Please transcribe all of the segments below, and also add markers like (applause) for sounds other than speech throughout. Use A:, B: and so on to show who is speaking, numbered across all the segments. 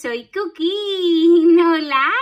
A: soy Cookie. (laughs) Hola.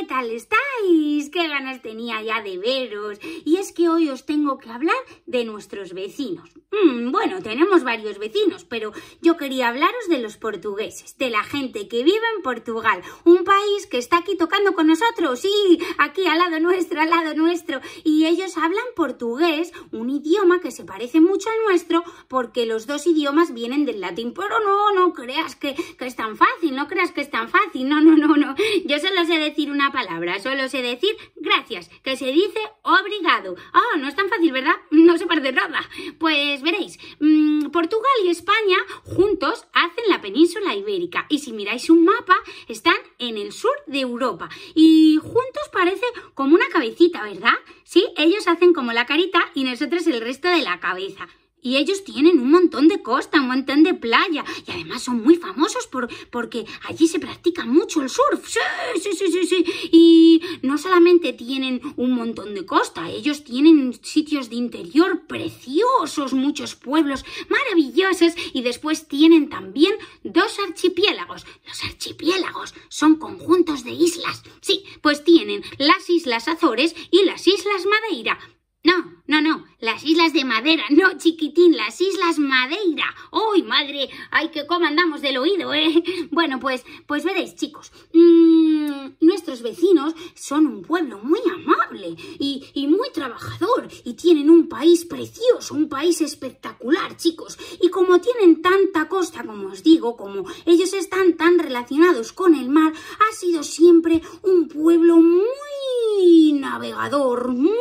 A: ¿qué tal estáis? ¡Qué ganas tenía ya de veros! Y es que hoy os tengo que hablar de nuestros vecinos. Mm, bueno, tenemos varios vecinos, pero yo quería hablaros de los portugueses, de la gente que vive en Portugal, un país que está aquí tocando con nosotros, sí, aquí al lado nuestro, al lado nuestro. Y ellos hablan portugués, un idioma que se parece mucho al nuestro, porque los dos idiomas vienen del latín. Pero no, no creas que, que es tan fácil, no creas que es tan fácil, no, no, no, no. Yo solo sé decir una palabra, solo sé decir gracias, que se dice obrigado. oh, no es tan fácil, ¿verdad? (laughs) No se parece nada. Pues veréis, mm, Portugal y España juntos hacen la península ibérica y si miráis un mapa están en el sur de Europa y juntos parece como una cabecita, ¿verdad? Sí, ellos hacen como la carita y nosotros el resto de la cabeza. Y ellos tienen un montón de costa, un montón de playa. Y además son muy famosos por, porque allí se practica mucho el surf. Sí, sí, sí, sí, sí. Y no solamente tienen un montón de costa, ellos tienen sitios de interior preciosos, muchos pueblos maravillosos. Y después tienen también dos archipiélagos. Los archipiélagos son conjuntos de islas. Sí, pues tienen las Islas Azores y las Islas Madeira. No, no, no. Las Islas de Madera, no, chiquitín, las Islas Madeira. ¡Uy, madre! ¡Ay, que comandamos del oído, eh! (laughs) Bueno, pues, pues veréis, chicos. Mm, nuestros vecinos son un pueblo muy amable y muy trabajador y tienen un país precioso, un país espectacular, chicos. Y como tienen tanta costa, como os digo, como ellos están tan relacionados con el mar, ha sido siempre un pueblo muy navegador, muy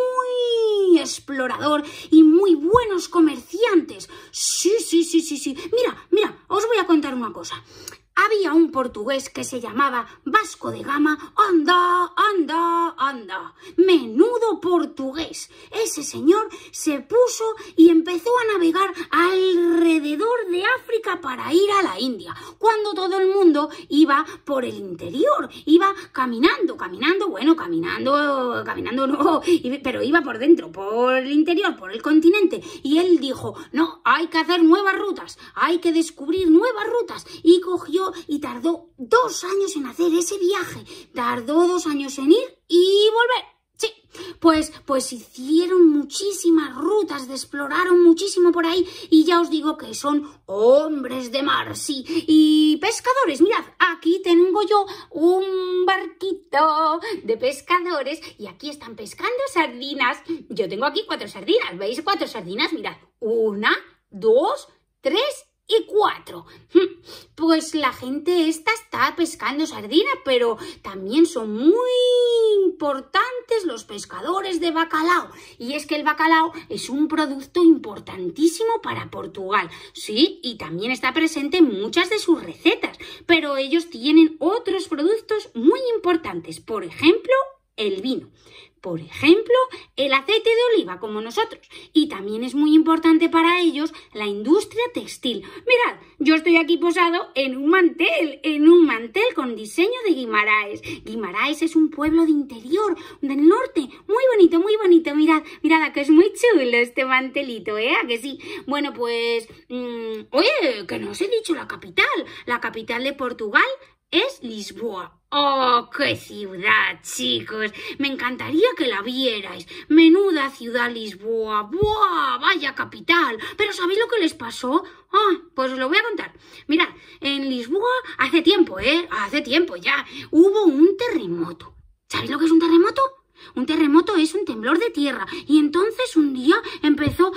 A: explorador y muy buenos comerciantes. Sí, sí, sí, sí, sí. Mira, mira, os voy a contar una cosa había un portugués que se llamaba Vasco de Gama. ¡Anda, anda, anda! ¡Menudo portugués! Ese señor se puso y empezó a navegar alrededor de África para ir a la India, cuando todo el mundo iba por el interior, iba caminando, caminando, bueno, caminando, caminando no, pero iba por dentro, por el interior, por el continente. Y él dijo, no, hay que hacer nuevas rutas, hay que descubrir nuevas rutas. Y cogió y tardó dos años en hacer ese viaje. Tardó dos años en ir y volver. Sí, pues, pues hicieron muchísimas rutas, exploraron muchísimo por ahí y ya os digo que son hombres de mar, sí, y pescadores. Mirad, aquí tengo yo un barquito de pescadores y aquí están pescando sardinas. Yo tengo aquí cuatro sardinas, ¿veis? Cuatro sardinas, mirad, una, dos, tres y cuatro. Hmm, pues la gente esta está pescando sardina, pero también son muy importantes los pescadores de bacalao. Y es que el bacalao es un producto importantísimo para Portugal, sí, y también está presente en muchas de sus recetas, pero ellos tienen otros productos muy importantes, por ejemplo, el vino por ejemplo, el aceite de oliva, como nosotros. Y también es muy importante para ellos la industria textil. Mirad, yo estoy aquí posado en un mantel, en un mantel con diseño de Guimaraes. Guimaraes es un pueblo de interior, del norte, muy bonito, muy bonito. Mirad, mirad, que es muy chulo este mantelito, ¿eh? ¿A que sí? Bueno, pues... Mm, oye, que no os he dicho la capital, la capital de Portugal es Lisboa. ¡Oh, qué ciudad, chicos! Me encantaría que la vierais. Menuda ciudad Lisboa. ¡Buah! ¡Vaya capital! Pero ¿sabéis lo que les pasó? Ah, pues os lo voy a contar. Mirad, en Lisboa hace tiempo, ¿eh? Hace tiempo ya. Hubo un terremoto. ¿Sabéis lo que es un terremoto? Un terremoto es un temblor de tierra y entonces un día empezó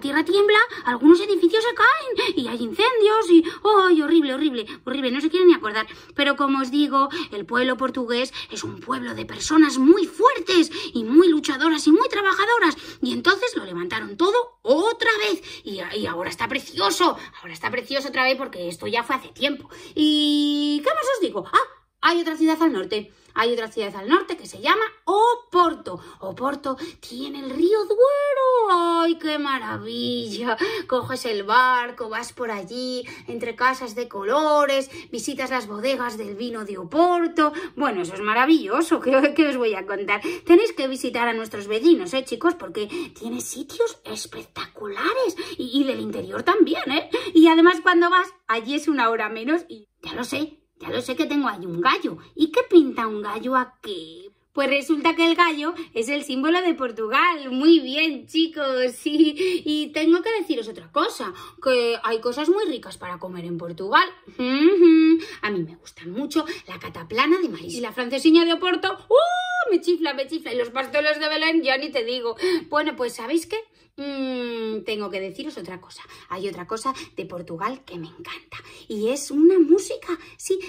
A: tierra tiembla, algunos edificios se caen y hay incendios y... ¡Ay, horrible, horrible, horrible! No se quieren ni acordar. Pero como os digo, el pueblo portugués es un pueblo de personas muy fuertes y muy luchadoras y muy trabajadoras. Y entonces lo levantaron todo otra vez. Y, y ahora está precioso, ahora está precioso otra vez porque esto ya fue hace tiempo. ¿Y qué más os digo? Ah, hay otra ciudad al norte. Hay otra ciudad al norte que se llama Oporto. Oporto tiene el río Duero. ¡Ay, qué maravilla! Coges el barco, vas por allí, entre casas de colores, visitas las bodegas del vino de Oporto. Bueno, eso es maravilloso. ¿Qué, os voy a contar? Tenéis que visitar a nuestros vecinos, ¿eh, chicos? Porque tiene sitios espectaculares y del interior también, ¿eh? Y además cuando vas, allí es una hora menos y ya lo sé, ya lo sé que tengo ahí un gallo. ¿Y qué pinta un gallo aquí? Pues resulta que el gallo es el símbolo de Portugal. Muy bien, chicos. (laughs) Sí. Y tengo que deciros otra cosa, que hay cosas muy ricas para comer en Portugal. A mí me gustan mucho la cataplana de maíz y la francesiña de Oporto. ¡Uh! Me chifla, me chifla. Y los pasteles de Belén, ya ni te digo. Bueno, pues ¿sabéis qué? Mm, tengo que deciros otra cosa. Hay otra cosa de Portugal que me encanta. Y es una música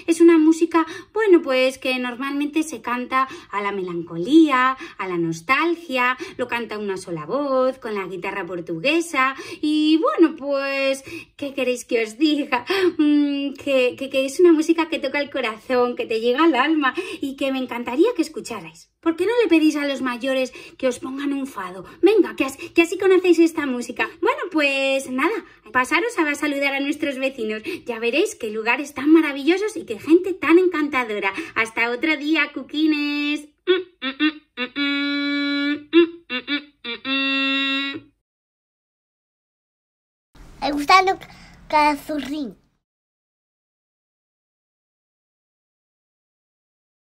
A: es una música, bueno, pues que normalmente se canta a la melancolía, a la nostalgia, lo canta una sola voz, con la guitarra portuguesa y bueno, pues, ¿qué queréis que os diga? Mm, que, es una música que toca el corazón, que te llega al alma y que me encantaría que escucharais. ¿Por qué no le pedís a los mayores que os pongan un fado? Venga, que, así, que así conocéis esta música. Bueno, pues nada, pasaros a saludar a nuestros vecinos. Ya veréis qué lugares tan maravillosos y qué gente tan encantadora. Hasta otro día, cuquines. Me gusta lo